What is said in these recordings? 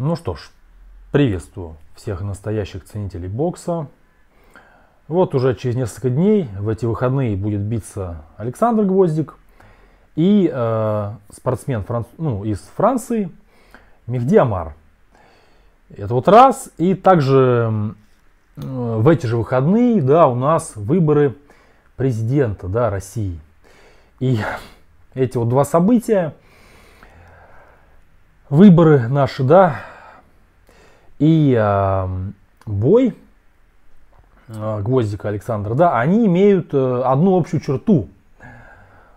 Ну что ж, приветствую всех настоящих ценителей бокса. Вот уже через несколько дней, в эти выходные, будет биться Александр Гвоздик и э, спортсмен Франц... ну, из Франции Мехди Амар. Это вот раз. И также э, в эти же выходные, да, у нас выборы президента, да, России. И эти вот два события – выборы наши, да, и э, бой э, Гвоздика Александра, да, они имеют э, одну общую черту.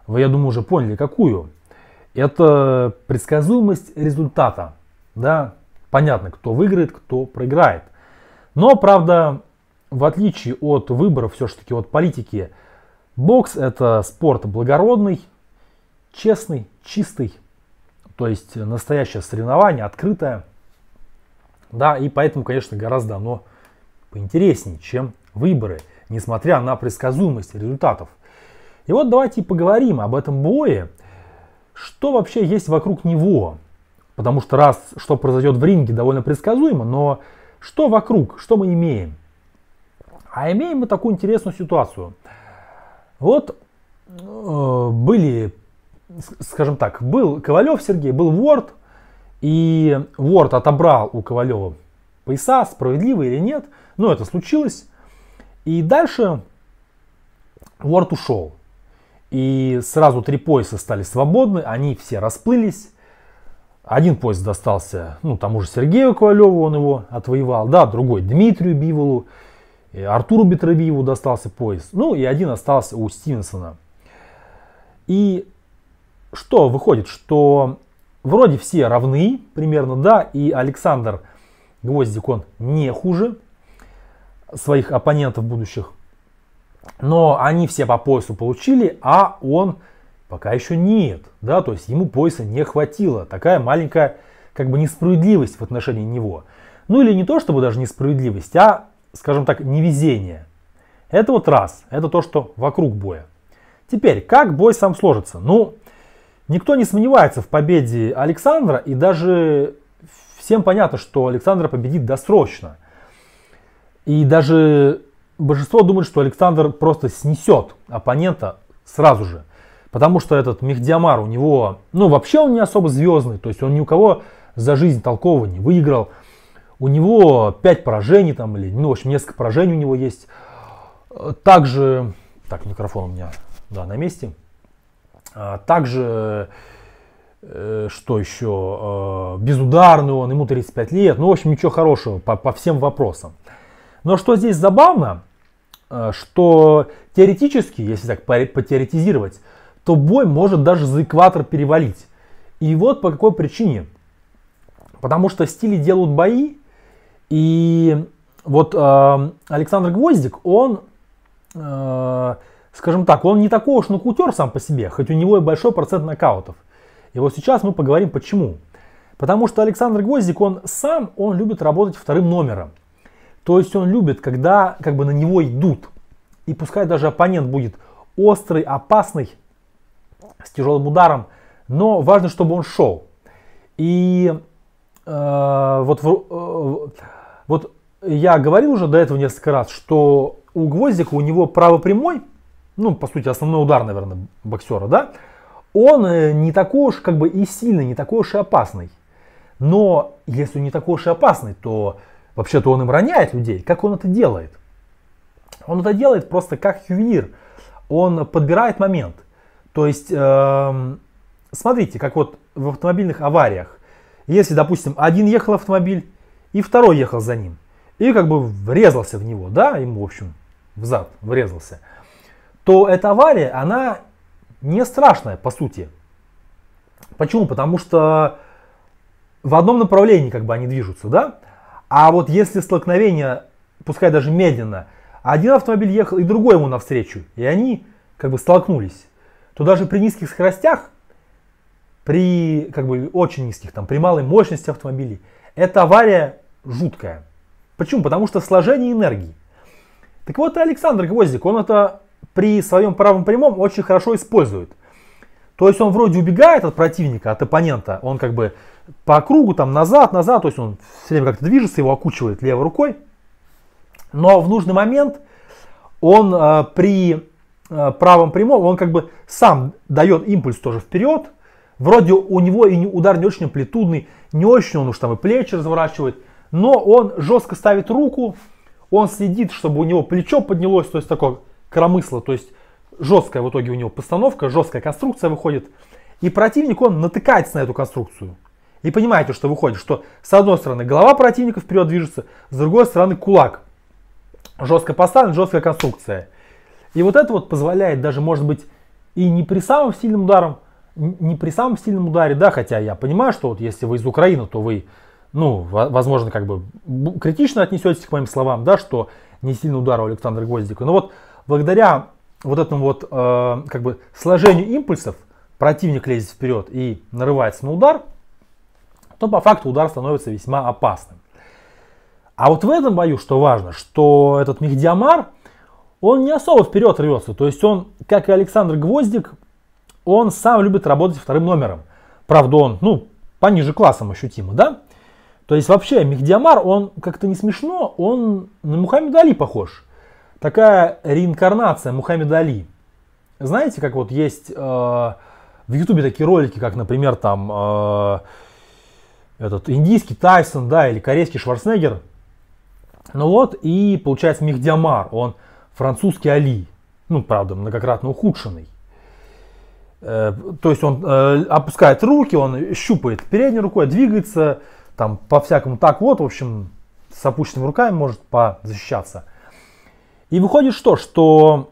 Вы, я думаю, уже поняли, какую. Это предсказуемость результата, да. Понятно, кто выиграет, кто проиграет. Но, правда, в отличие от выборов, все-таки от политики, бокс это спорт благородный, честный, чистый, то есть настоящее соревнование, открытое. Да, и поэтому, конечно, гораздо оно поинтереснее, чем выборы, несмотря на предсказуемость результатов. И вот давайте поговорим об этом бое, что вообще есть вокруг него. Потому что раз, что произойдет в ринге, довольно предсказуемо, но что вокруг, что мы имеем? А имеем мы такую интересную ситуацию. Вот э, были скажем так, был Ковалев Сергей, был Ворд, и Ворд отобрал у Ковалева пояса, справедливо или нет, но это случилось. И дальше Ворд ушел. И сразу три пояса стали свободны, они все расплылись. Один пояс достался ну, тому же Сергею Ковалеву, он его отвоевал, да, другой Дмитрию Биволу, Артуру Бетрабиеву достался пояс, ну и один остался у Стивенсона. И что выходит, что вроде все равны примерно, да, и Александр Гвоздик, он не хуже своих оппонентов будущих. Но они все по поясу получили, а он пока еще нет, да, то есть ему пояса не хватило. Такая маленькая как бы несправедливость в отношении него. Ну или не то, чтобы даже несправедливость, а, скажем так, невезение. Это вот раз, это то, что вокруг боя. Теперь, как бой сам сложится? Ну, Никто не сомневается в победе Александра, и даже всем понятно, что Александра победит досрочно. И даже большинство думает, что Александр просто снесет оппонента сразу же. Потому что этот Мехдиамар у него, ну вообще он не особо звездный, то есть он ни у кого за жизнь толково не выиграл. У него 5 поражений там, или, ну в общем, несколько поражений у него есть. Также, так, микрофон у меня, да, на месте. А, также, э, что еще, э, безударный он, ему 35 лет. Ну, в общем, ничего хорошего по, по всем вопросам. Но что здесь забавно, э, что теоретически, если так потеоретизировать, то бой может даже за экватор перевалить. И вот по какой причине. Потому что стили делают бои, и вот э, Александр Гвоздик, он э, Скажем так, он не такой уж нокутер сам по себе, хоть у него и большой процент нокаутов. И вот сейчас мы поговорим почему. Потому что Александр Гвоздик, он сам, он любит работать вторым номером. То есть он любит, когда как бы на него идут. И пускай даже оппонент будет острый, опасный, с тяжелым ударом, но важно, чтобы он шел. И э, вот, в, э, вот я говорил уже до этого несколько раз, что у Гвоздика у него право прямой, ну, по сути, основной удар, наверное, боксера, да, он э, не такой уж как бы и сильный, не такой уж и опасный. Но если он не такой уж и опасный, то вообще-то он им роняет людей. Как он это делает? Он это делает просто как ювелир. Он подбирает момент. То есть, э, смотрите, как вот в автомобильных авариях. Если, допустим, один ехал автомобиль, и второй ехал за ним. И как бы врезался в него, да, ему, в общем, в зад врезался то эта авария, она не страшная, по сути. Почему? Потому что в одном направлении как бы они движутся, да? А вот если столкновение, пускай даже медленно, один автомобиль ехал и другой ему навстречу, и они как бы столкнулись, то даже при низких скоростях, при как бы очень низких, там, при малой мощности автомобилей, эта авария жуткая. Почему? Потому что сложение энергии. Так вот, Александр Гвоздик, он это при своем правом прямом очень хорошо использует. То есть он вроде убегает от противника, от оппонента, он как бы по кругу там назад, назад, то есть он все время как-то движется, его окучивает левой рукой. Но в нужный момент он э, при э, правом прямом, он как бы сам дает импульс тоже вперед. Вроде у него и удар не очень амплитудный, не очень он уж там и плечи разворачивает, но он жестко ставит руку, он следит, чтобы у него плечо поднялось, то есть такое коромысло, то есть жесткая в итоге у него постановка, жесткая конструкция выходит, и противник, он натыкается на эту конструкцию. И понимаете, что выходит, что с одной стороны голова противника вперед движется, с другой стороны кулак. Жестко поставлен, жесткая конструкция. И вот это вот позволяет даже, может быть, и не при самом сильном ударом, не при самом сильном ударе, да, хотя я понимаю, что вот если вы из Украины, то вы, ну, возможно, как бы критично отнесетесь к моим словам, да, что не сильный удар у Александра Гвоздика. Но вот благодаря вот этому вот э, как бы сложению импульсов противник лезет вперед и нарывается на удар, то по факту удар становится весьма опасным. А вот в этом бою, что важно, что этот Мехдиамар, он не особо вперед рвется. То есть он, как и Александр Гвоздик, он сам любит работать вторым номером. Правда, он, ну, пониже классом ощутимо, да? То есть вообще Мехдиамар, он как-то не смешно, он на Мухаммеда Али похож такая реинкарнация Мухаммеда Али. Знаете, как вот есть э, в Ютубе такие ролики, как, например, там э, этот индийский Тайсон, да, или корейский Шварценеггер. Ну вот, и получается Мехдиамар, он французский Али, ну, правда, многократно ухудшенный. Э, то есть он э, опускает руки, он щупает передней рукой, двигается, там по-всякому так вот, в общем, с опущенными руками может защищаться. И выходит что, что,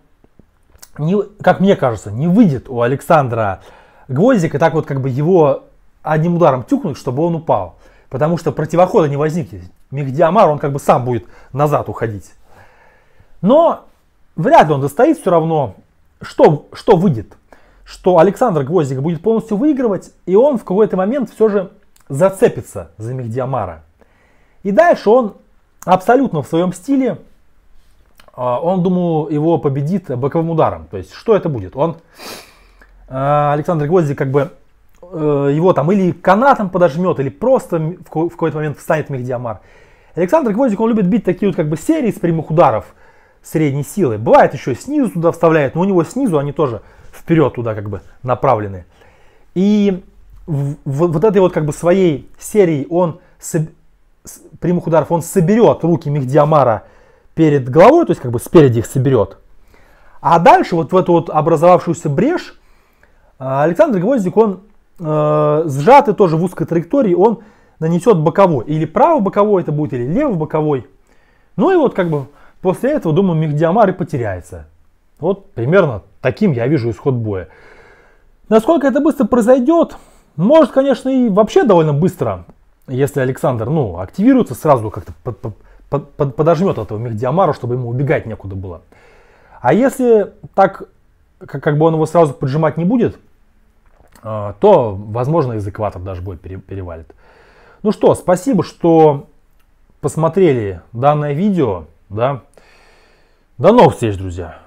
не, как мне кажется, не выйдет у Александра Гвоздика так вот как бы его одним ударом тюкнуть, чтобы он упал. Потому что противохода не возникнет. Мехдиамар, он как бы сам будет назад уходить. Но вряд ли он достоит все равно. Что, что выйдет? Что Александр Гвоздик будет полностью выигрывать, и он в какой-то момент все же зацепится за Мехдиамара. И дальше он абсолютно в своем стиле а, он, думаю, его победит боковым ударом. То есть, что это будет? Он, э, Александр Гвозди, как бы э, его там или канатом подожмет, или просто в какой-то момент встанет Мехдиамар. Александр Гвоздик, он любит бить такие вот как бы серии с прямых ударов средней силы. Бывает еще снизу туда вставляет, но у него снизу они тоже вперед туда как бы направлены. И в, в, вот этой вот как бы своей серии он соб, с прямых ударов он соберет руки Мехдиамара Амара перед головой, то есть как бы спереди их соберет. А дальше вот в эту вот образовавшуюся брешь э, Александр Гвоздик, он э, сжатый тоже в узкой траектории, он нанесет боковой. Или правый боковой это будет, или левый боковой. Ну и вот как бы после этого, думаю, Мехдиамар и потеряется. Вот примерно таким я вижу исход боя. Насколько это быстро произойдет, может, конечно, и вообще довольно быстро, если Александр, ну, активируется сразу как-то под, под, подожмет этого Мехдиамара, чтобы ему убегать некуда было. А если так, как, как бы он его сразу поджимать не будет, э, то, возможно, из экватора даже будет пере, перевалит. Ну что, спасибо, что посмотрели данное видео. Да? До новых встреч, друзья!